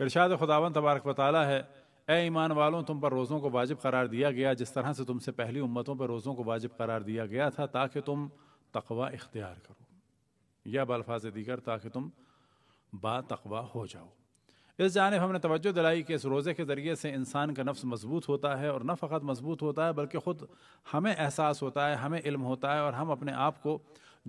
इरशाद खुदावन तबारक वाली है ए ईमान वालों तुम पर रोज़ों को वाजिब करार दिया गया जिस तरह से तुमसे पहली उम्मतों पर रोज़ों को वाजिब करार दिया गया था ताकि तुम तकवा इख्तियार करो या बल्फाज दीगर ताकि तुम बातवा हो जाओ इस जानब हमने तवज्जो दिलाई कि इस रोज़े के ज़रिए से इंसान का नफ्स मजबूत होता है और न फ़कत मजबूत होता है बल्कि ख़ुद हमें एहसास होता है हमें इल्म होता है और हम अपने आप को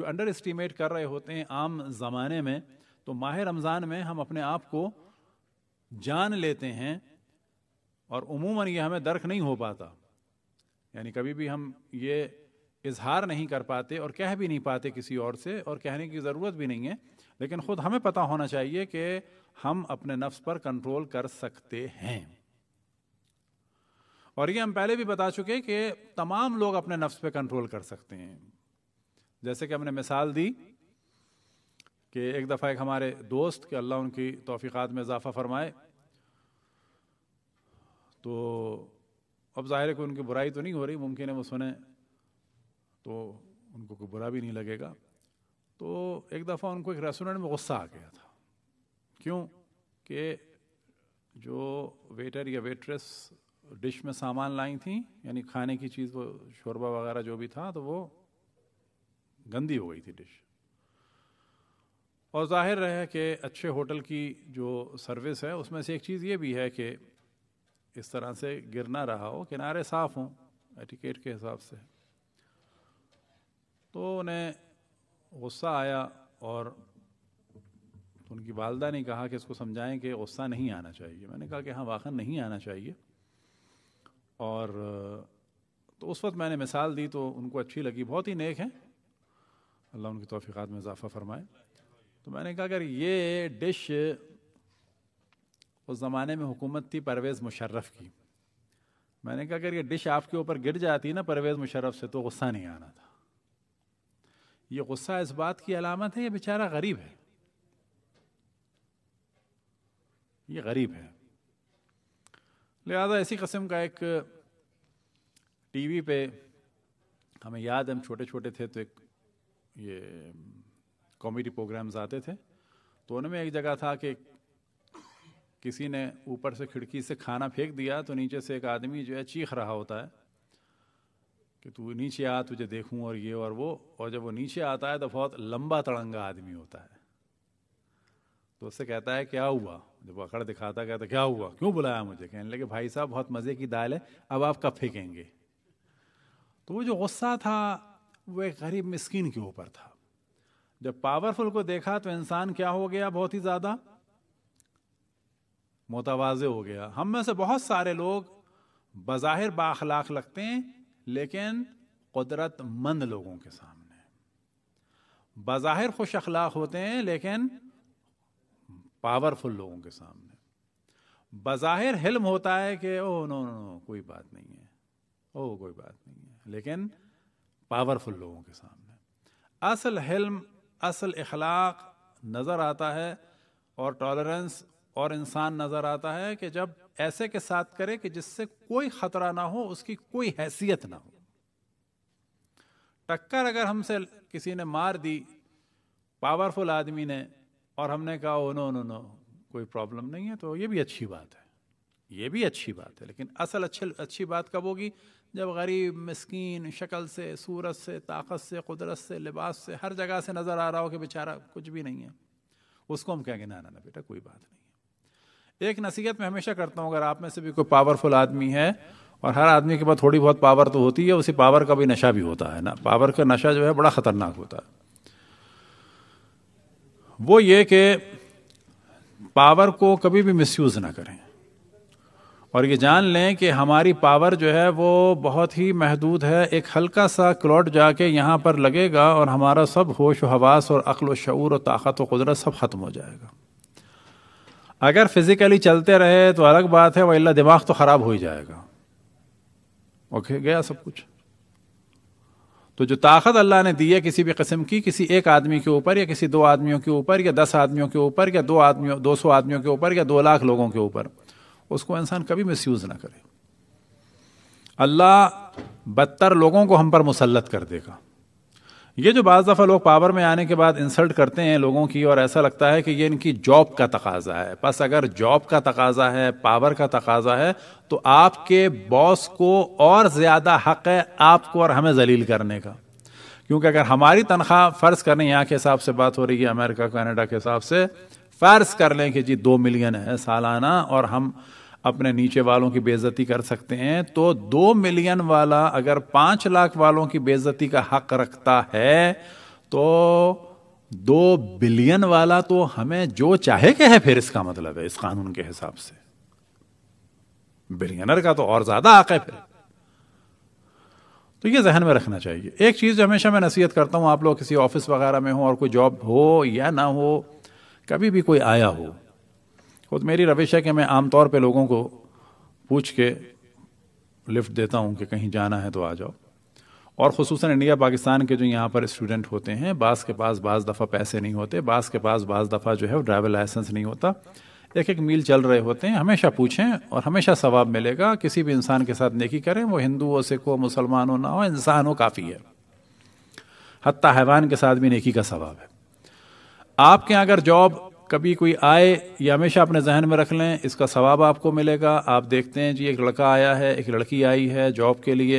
जो अंडर इस्टीमेट कर रहे होते हैं आम ज़माने में तो माह रमज़ान में हम अपने आप को जान लेते हैं और उमूमन ये हमें दर्क नहीं हो पाता यानी कभी भी हम ये इजहार नहीं कर पाते और कह भी नहीं पाते किसी और से और कहने की ज़रूरत भी नहीं है लेकिन ख़ुद हमें पता होना चाहिए कि हम अपने नफ्स पर कंट्रोल कर सकते हैं और ये हम पहले भी बता चुके कि तमाम लोग अपने नफ्स पर कंट्रोल कर सकते हैं जैसे कि हमने मिसाल दी कि एक दफ़ा एक हमारे दोस्त के अल्लाह उनकी तोफ़ीक़ात में इजाफ़ा फरमाए तो अब ज़ाहिर है कि उनकी बुराई तो नहीं हो रही मुमकिन है वो सुने तो उनको कोई बुरा भी नहीं लगेगा तो एक दफ़ा उनको एक रेस्टोरेंट में गुस्सा आ गया था क्यों कि जो वेटर या वेट्रेस डिश में सामान लाई थी यानी खाने की चीज़ वो शोरबा वगैरह जो भी था तो वो गंदी हो गई थी डिश और जाहिर है कि अच्छे होटल की जो सर्विस है उसमें से एक चीज़ ये भी है कि इस तरह से गिर ना रहा हो किनारे साफ़ हों एटिकेट के हिसाब से तो उन्हें गुस्सा आया और तो उनकी वालदा ने कहा कि इसको समझाएं कि गुस्सा नहीं आना चाहिए मैंने कहा कि हाँ वाक़ नहीं आना चाहिए और तो उस वक्त मैंने मिसाल दी तो उनको अच्छी लगी बहुत ही नेक हैं अल्लाह उनकी तोफ़ीक़ात में इजाफ़ा फरमाए तो मैंने कहा अगर ये डिश उस ज़माने में हुकूमत थी परवेज़ मुशर्रफ की मैंने कहा अगर ये डिश आपके ऊपर गिर जाती ना परवेज़ मुशर्रफ से तो गुस्सा नहीं आना था ये गुस्सा इस बात की अलामत है ये बेचारा गरीब है ये गरीब है लिहाजा इसी कस्म का एक टीवी पे हमें याद हम छोटे छोटे थे तो एक ये कॉमेडी प्रोग्राम्स आते थे तो उनमें एक जगह था कि किसी ने ऊपर से खिड़की से खाना फेंक दिया तो नीचे से एक आदमी जो है चीख रहा होता है कि तू नीचे आ तुझे देखूं और ये और वो और जब वो नीचे आता है तो बहुत लंबा तड़ंगा आदमी होता है तो उससे कहता है क्या हुआ जब अकड़ दिखाता कहता क्या हुआ क्यों बुलाया मुझे कहने लगे भाई साहब बहुत मज़े की दाल है अब आप कब फेंकेंगे तो वो जो गुस्सा था वो एक गरीब मिस्किन के ऊपर था जब पावरफुल को देखा तो इंसान क्या हो गया बहुत ही ज्यादा मोतवाजे हो गया हम में से बहुत सारे लोग बाहिर बाखलाक लगते हैं लेकिन कुदरतमंद लोगों के सामने बाहिर खुश अखलाक होते हैं लेकिन पावरफुल लोगों के सामने बाहिर हिल्म होता है कि ओ नो नो नो कोई बात नहीं है ओ कोई बात नहीं है लेकिन पावरफुल लोगों के सामने असल हिल्म असल अखलाक नज़र आता है और टॉलरेंस और इंसान नज़र आता है कि जब ऐसे के साथ करे कि जिससे कोई ख़तरा ना हो उसकी कोई हैसियत ना हो टक्कर अगर हमसे किसी ने मार दी पावरफुल आदमी ने और हमने कहा ओ नो नो नो कोई प्रॉब्लम नहीं है तो ये भी अच्छी बात है ये भी अच्छी बात है लेकिन असल अच्छे अच्छी बात कब होगी जब गरीब मस्किन शक्ल से सूरत से ताकत से कुदरत से लिबास से हर जगह से नज़र आ रहा हो कि बेचारा कुछ भी नहीं है उसको हम कहेंगे ना ना ना बेटा कोई बात नहीं है एक नसीहत मैं हमेशा करता हूँ अगर आप में से भी कोई पावरफुल आदमी है और हर आदमी के पास थोड़ी बहुत पावर तो होती है उसी पावर का भी नशा भी होता है ना पावर का नशा जो है बड़ा ख़तरनाक होता है वो ये कि पावर को कभी भी मिसयूज़ ना करें और ये जान लें कि हमारी पावर जो है वो बहुत ही महदूद है एक हल्का सा क्लॉट जाके यहाँ पर लगेगा और हमारा सब होश व हवास और अक्ल शूर और ताकत व कुदरत सब ख़त्म हो जाएगा अगर फिज़िकली चलते रहे तो अलग बात है वही दिमाग तो ख़राब हो ही जाएगा ओके गया सब कुछ तो जो ताकत अल्लाह ने दी है किसी भी कस्म की किसी एक आदमी के ऊपर या किसी दो आदमियों के ऊपर या दस आदमियों के ऊपर या दो आदमियों दो सौ आदमियों के ऊपर या दो लाख लोगों के ऊपर उसको इंसान कभी मिस यूज़ ना करे अल्लाह बदतर लोगों को हम पर मुसलत कर देगा ये जो बज़ दफ़ा लोग पावर में आने के बाद इंसल्ट करते हैं लोगों की और ऐसा लगता है कि ये इनकी जॉब का तकाजा है बस अगर जॉब का तकाजा है पावर का तकाजा है तो आपके बॉस को और ज़्यादा हक है आपको और हमें जलील करने का क्योंकि अगर हमारी तनख्वाह फ़र्ज़ करें यहाँ के हिसाब से बात हो रही है अमेरिका कनाडा के हिसाब से फर्ज कर लें कि जी दो मिलियन है सालाना और हम अपने नीचे वालों की बेजती कर सकते हैं तो दो मिलियन वाला अगर पांच लाख वालों की बेजती का हक रखता है तो दो बिलियन वाला तो हमें जो चाहे के है फिर इसका मतलब है इस कानून के हिसाब से बिलियनर का तो और ज्यादा हक है फिर तो ये जहन में रखना चाहिए एक चीज हमेशा मैं नसीहत करता हूं आप लोग किसी ऑफिस वगैरह में हो और कोई जॉब हो या ना हो कभी भी कोई आया हो खुद मेरी रविश है कि मैं आमतौर पे लोगों को पूछ के लिफ्ट देता हूँ कि कहीं जाना है तो आ जाओ और खसूस इंडिया पाकिस्तान के जो यहाँ पर स्टूडेंट होते हैं बास के पास बाज़ दफ़ा पैसे नहीं होते बास के पास बाज़ दफ़ा जो है वो ड्राइवर लाइसेंस नहीं होता एक एक मील चल रहे होते हैं हमेशा पूछें और हमेशा सवाब मिलेगा किसी भी इंसान के साथ नेकी करें वो हिंदू हो सिख हो मुसलमान हो ना हो इंसान हो काफ़ी है हती हैवान के साथ भी नेकी का सवाब है आपके यहाँ अगर जॉब कभी कोई आए ये हमेशा अपने जहन में रख लें इसका सवाब आपको मिलेगा आप देखते हैं जी एक लड़का आया है एक लड़की आई है जॉब के लिए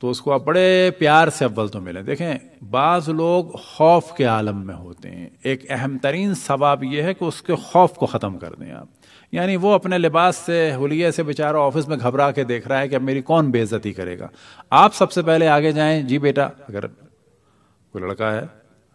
तो उसको आप बड़े प्यार से अव्वल तो मिलें देखें बाज़ लोग खौफ के आलम में होते हैं एक अहम तरीन सवाब यह है कि उसके खौफ को ख़त्म कर दें आप यानी वो अपने लिबास से हुलिये से बेचारा ऑफिस में घबरा के देख रहा है कि अब मेरी कौन बेइज्जती करेगा आप सबसे पहले आगे जाएं जी बेटा अगर कोई लड़का है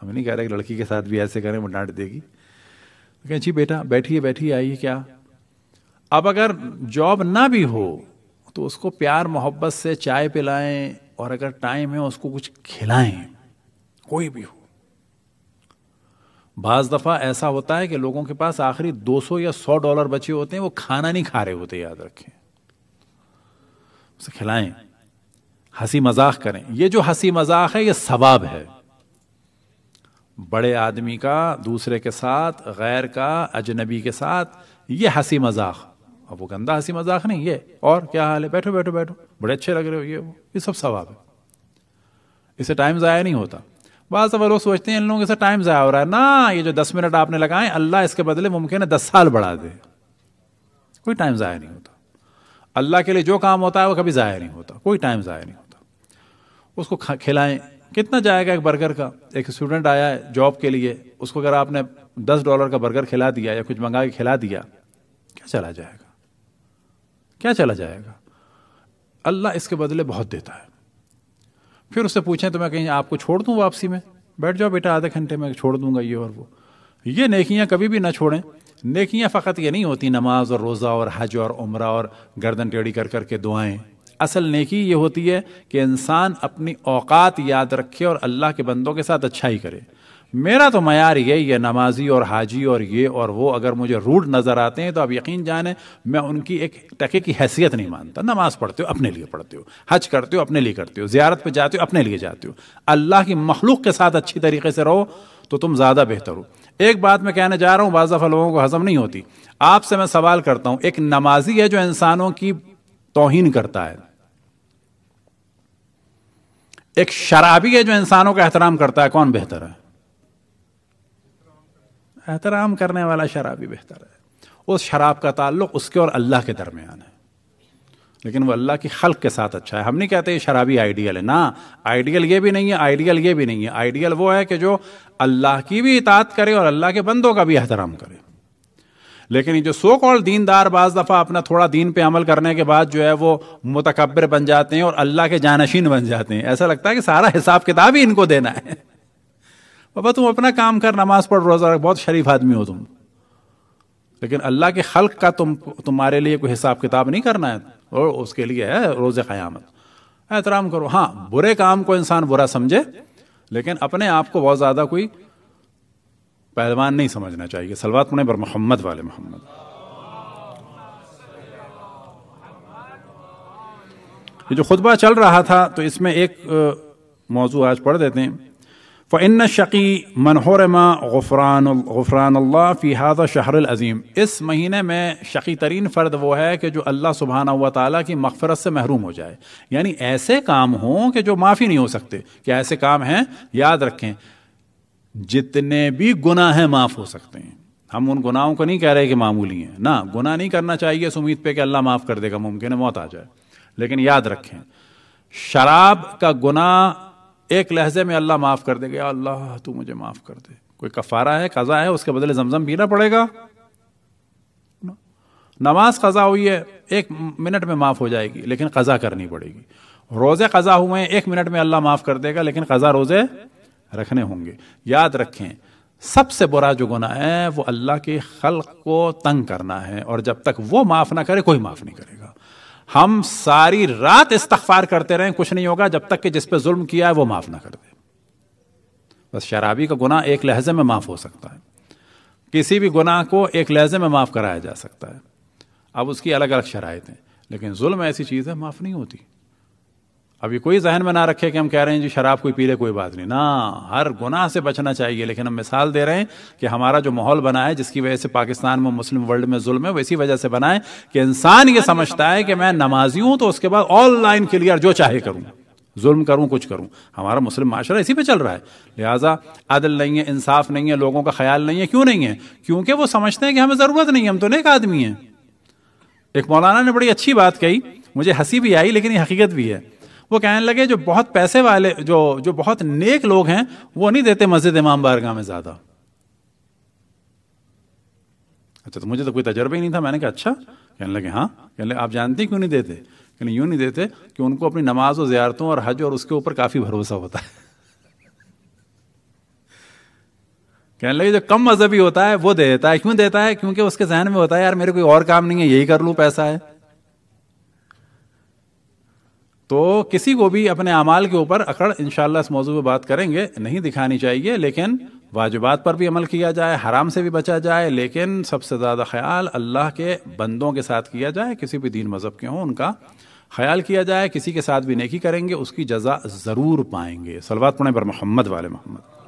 हमें नहीं कह रहा कि लड़की के साथ भी ऐसे करें वो डांट देगी तो कहें जी बेटा बैठिए बैठिए आइए क्या अब अगर जॉब ना भी हो तो उसको प्यार मोहब्बत से चाय पिलाएं और अगर टाइम है उसको कुछ खिलाएं कोई भी हो बाज दफ़ा ऐसा होता है कि लोगों के पास आखिरी 200 या 100 डॉलर बचे होते हैं वो खाना नहीं खा रहे होते याद रखें उसे खिलाएं हंसी मजाक करें ये जो हंसी मजाक है ये सवाब है बड़े आदमी का दूसरे के साथ गैर का अजनबी के साथ ये हंसी मजाक अब वो गंदा हंसी मजाक नहीं ये और क्या हाल है बैठो बैठो बैठो बड़े अच्छे लग रहे हो ये वो ये सब सवाब है इससे टाइम ज़ाया नहीं होता बाद अगर लोग सोचते हैं इन लोगों से टाइम ज़ाया हो रहा है ना ये जो दस मिनट आपने लगाए अल्लाह इसके बदले मुमकिन है दस साल बढ़ा दे कोई टाइम ज़ाया नहीं होता अल्लाह के लिए जो काम होता है वो कभी ज़ाया नहीं होता कोई टाइम ज़ाया नहीं होता उसको खिलाएं कितना जाएगा एक बर्गर का एक स्टूडेंट आया है जॉब के लिए उसको अगर आपने दस डॉलर का बर्गर खिला दिया या कुछ मंगा के खिला दिया क्या चला जाएगा क्या चला जाएगा अल्लाह इसके बदले बहुत देता है फिर उससे पूछें तो मैं कहीं आपको छोड़ दूँ वापसी में बैठ जाओ बेटा आधे घंटे में छोड़ दूंगा ये और वो ये नेकियाँ कभी भी ना छोड़ें नेकियाँ फ़कत ये नहीं होती नमाज और रोज़ा और हज और उम्र और गर्दन टेढ़ी कर कर के दुआएं असल नेकी ये होती है कि इंसान अपनी औकात याद रखे और अल्लाह के बंदों के साथ अच्छाई करे मेरा तो मैार यही है नमाजी और हाजी और ये और वो अगर मुझे रूढ़ नज़र आते हैं तो आप यकीन जाने मैं उनकी एक टके की हैसियत नहीं मानता नमाज़ पढ़ते हो अपने लिए पढ़ते हो हज करते हो अपने लिए करते हो ज्यारत पे जाते हो अपने लिए जाते हो अल्लाह की मखलूक के साथ अच्छी तरीके से रहो तो तुम ज़्यादा बेहतर हो एक बात मैं कहने जा रहा हूँ बाज़ा लोगों को हजम नहीं होती आपसे मैं सवाल करता हूँ एक नमाजी है जो इंसानों की तोहीन करता है एक शराबी है जो इंसानों का एहतराम करता है कौन बेहतर है एहतराम करने वाला शराबी बेहतर है उस शराब का ताल्लुक उसके और अल्लाह के दरमियान है लेकिन वो अल्लाह की खल्क के साथ अच्छा है हम नहीं कहते ये शराबी आइडियल है ना आइडियल ये भी नहीं है आइडियल ये भी नहीं है आइडियल वो है कि जो अल्लाह की भी इतात करे और अल्लाह के बंदों का भी एहतराम करे लेकिन ये जो सो कॉल दीनदार बाज दफ़ा अपना थोड़ा दीन पे अमल करने के बाद जो है वो मुतकबर बन जाते हैं और अल्लाह के जानशीन बन जाते हैं ऐसा लगता है कि सारा हिसाब किताब ही इनको देना है बाबा तुम अपना काम कर नमाज पढ़ रोज़ा रख बहुत शरीफ आदमी हो तुम लेकिन अल्लाह के खल का तुम तुम्हारे लिए कोई हिसाब किताब नहीं करना है और उसके लिए है रोज़ क़यामत एहतराम करो हाँ बुरे काम को इंसान बुरा समझे लेकिन अपने आप को बहुत ज़्यादा कोई पहलवान नहीं समझना चाहिए सलवात पढ़े पर मोहम्मद वाले मोहम्मद ये जो खुतबा चल रहा था तो इसमें एक मौजू आज पढ़ देते हैं फ़िन शकी मनहरमा गफ़रान गफ़रान अल्लाह फ़ी शहर अज़ीम इस महीने में शकी तरीन फ़र्द वो है कि जो अल्लाह सुबहाना हुआ ताली की मगफ़रत से महरूम हो जाए यानी ऐसे काम हों कि जो माफ़ी नहीं हो सकते कि ऐसे काम हैं याद रखें जितने भी गुना हैं माफ हो सकते हैं हम उन गुनाहों को नहीं कह रहे कि मामूली हैं ना गुना नहीं करना चाहिए इस उम्मीद पे कि अल्लाह माफ कर देगा मुमकिन है मौत आ जाए लेकिन याद रखें शराब का गुना एक लहजे में अल्लाह माफ कर देगा अल्लाह तू मुझे माफ कर दे कोई कफारा है कजा है उसके बदले जमजम पीना पड़ेगा नमाज कजा हुई है एक मिनट में माफ हो जाएगी लेकिन कजा करनी पड़ेगी रोजे कजा हुए हैं एक मिनट में अल्लाह माफ कर देगा लेकिन कजा रोजे रखने होंगे याद रखें सबसे बुरा जो गुना है वो अल्लाह के खल को तंग करना है और जब तक वो माफ ना करे कोई माफ नहीं करेगा हम सारी रात इस्तफार करते रहें कुछ नहीं होगा जब तक कि जिस पे जुल्म किया है वो माफ ना कर दे बस शराबी का गुना एक लहजे में माफ हो सकता है किसी भी गुना को एक लहजे में माफ कराया जा सकता है अब उसकी अलग अलग शराइ हैं लेकिन जुल्म ऐसी चीज़ है माफ नहीं होती अब ये कोई जहन में ना रखे कि हम कह रहे हैं जी शराब कोई पी ले कोई बात नहीं ना हर गुनाह से बचना चाहिए लेकिन हम मिसाल दे रहे हैं कि हमारा जो माहौल बना है जिसकी वजह से पाकिस्तान में मुस्लिम वर्ल्ड में जुल्म है वो इसी वजह से बनाए कि इंसान ये समझता है कि मैं नमाजी हूं तो उसके बाद ऑनलाइन क्लियर जो चाहे करूँ जुल्म करूं कुछ करूं हमारा मुस्लिम माशरा इसी पे चल रहा है लिहाजा अदल नहीं है इंसाफ नहीं है लोगों का ख्याल नहीं है क्यों नहीं है क्योंकि वो समझते हैं कि हमें ज़रूरत नहीं है हम तो नेक आदमी हैं एक मौलाना ने बड़ी अच्छी बात कही मुझे हंसी भी आई लेकिन ये हकीकत भी है वो कहने लगे जो बहुत पैसे वाले जो जो बहुत नेक लोग हैं वो नहीं देते मस्जिद इमाम बारगाह में ज़्यादा अच्छा तो मुझे तो कोई तजर्बा ही नहीं था मैंने कहा अच्छा कहने लगे हाँ कहने लगे आप जानते क्यों नहीं देते कहने यूँ नहीं देते कि उनको अपनी नमाज और ज़्यारतों और हज और उसके ऊपर काफ़ी भरोसा होता है कहने लगे जो कम मजहबी होता है वो देता है क्यों देता है क्योंकि उसके जहन में होता है यार मेरे कोई और काम नहीं है यही कर लूँ पैसा है तो किसी को भी अपने अमाल के ऊपर अकड़ इन इस मौजू पर बात करेंगे नहीं दिखानी चाहिए लेकिन वाजबात पर भी अमल किया जाए हराम से भी बचा जाए लेकिन सबसे ज़्यादा ख्याल अल्लाह के बंदों के साथ किया जाए किसी भी दीन मज़हब के हों उनका ख्याल किया जाए किसी के साथ भी नेकी करेंगे उसकी जजा ज़रूर पाएंगे सलवात पुणे पर मोहम्मद वाले मोहम्मद